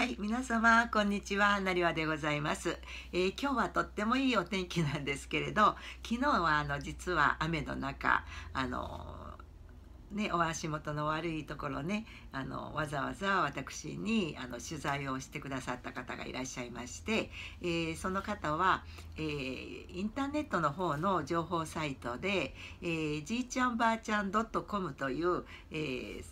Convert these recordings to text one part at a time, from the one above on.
はい皆様こんにちはなりわでございます、えー、今日はとってもいいお天気なんですけれど昨日はあの実は雨の中あのね、お足元の悪いところねあのわざわざ私にあの取材をしてくださった方がいらっしゃいまして、えー、その方は、えー、インターネットの方の情報サイトで、えー、じいちゃんばあちゃん .com という、えー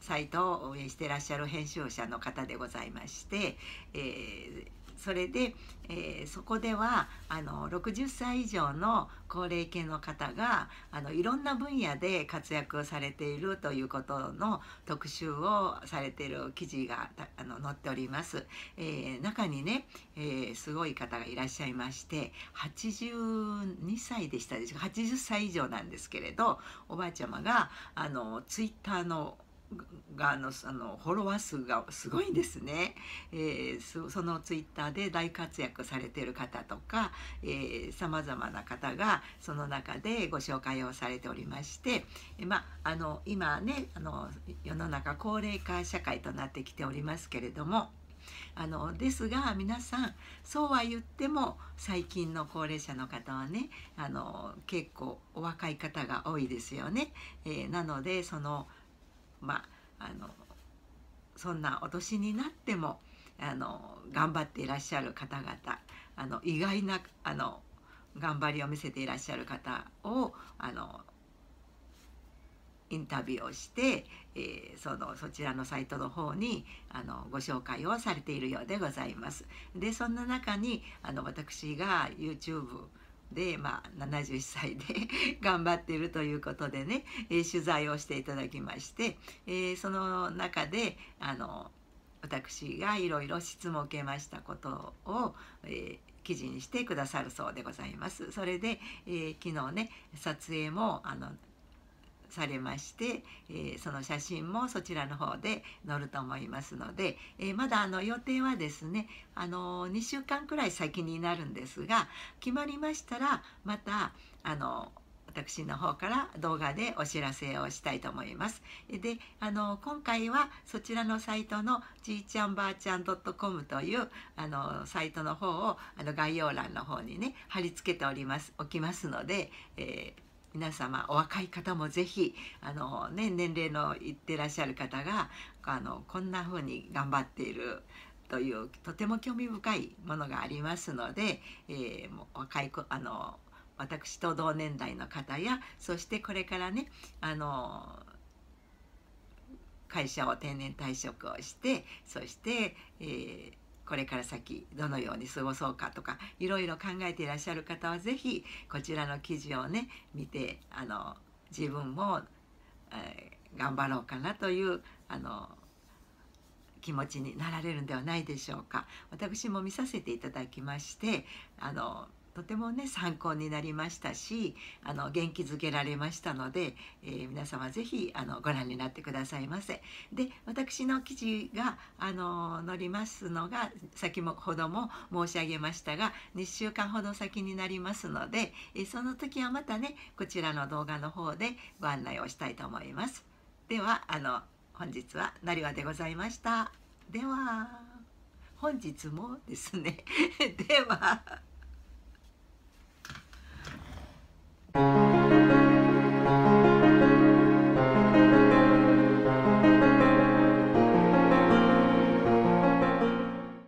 サイトを運営してらっしゃる編集者の方でございまして、えー、それで、えー、そこではあの60歳以上の高齢系の方があのいろんな分野で活躍をされているということの特集をされている記事があの載っております、えー、中にね、えー、すごい方がいらっしゃいまして82歳でしたでしょ80歳以上なんですけれどおばあちゃまがあのツイッターのがあのあのフォロワー数がすごいですね、えー、そのツイッターで大活躍されてる方とかさまざまな方がその中でご紹介をされておりまして、えまあ、あの今ねあの世の中高齢化社会となってきておりますけれども。あのですが皆さんそうは言っても最近の高齢者の方はねあの結構お若い方が多いですよね。えー、なのでそのまあ、あのそんなお年になってもあの頑張っていらっしゃる方々あの意外なあの頑張りを見せていらっしゃる方をあのインタビューをして、えー、そのそちらのサイトの方にあのご紹介をされているようでございます。でそんな中にあの私が YouTube で、まあ、71歳で 頑張っているということでね、えー、取材をしていただきまして、えー、その中であの私がいろいろ質問を受けましたことを、えー、記事にしてくださるそうでございます。それで、えー、昨日ね撮影もあのされまして、えー、その写真もそちらの方で載ると思いますので、えー、まだあの予定はですね、あの2週間くらい先になるんですが決まりましたらまたあの私の方から動画でお知らせをしたいと思います。で、あの今回はそちらのサイトのじいちゃんばあちゃん .com というあのサイトの方をあの概要欄の方にね貼り付けております。おきますので、えー皆様お若い方もぜひあの、ね、年齢のいってらっしゃる方があのこんな風に頑張っているというとても興味深いものがありますので、えー、もう若い子あの私と同年代の方やそしてこれからねあの会社を定年退職をしてそして、えーこれから先どのように過ごそうかとかいろいろ考えていらっしゃる方は是非こちらの記事をね見てあの自分も、えー、頑張ろうかなというあの気持ちになられるんではないでしょうか私も見させていただきましてあのとてもね参考になりましたしあの元気づけられましたので、えー、皆様是非あのご覧になってくださいませ。で私の記事があの載りますのが先ほども申し上げましたが2週間ほど先になりますので、えー、その時はまたねこちらの動画の方でご案内をしたいと思います。ではあの本日はなりわでございました。では本日もですね では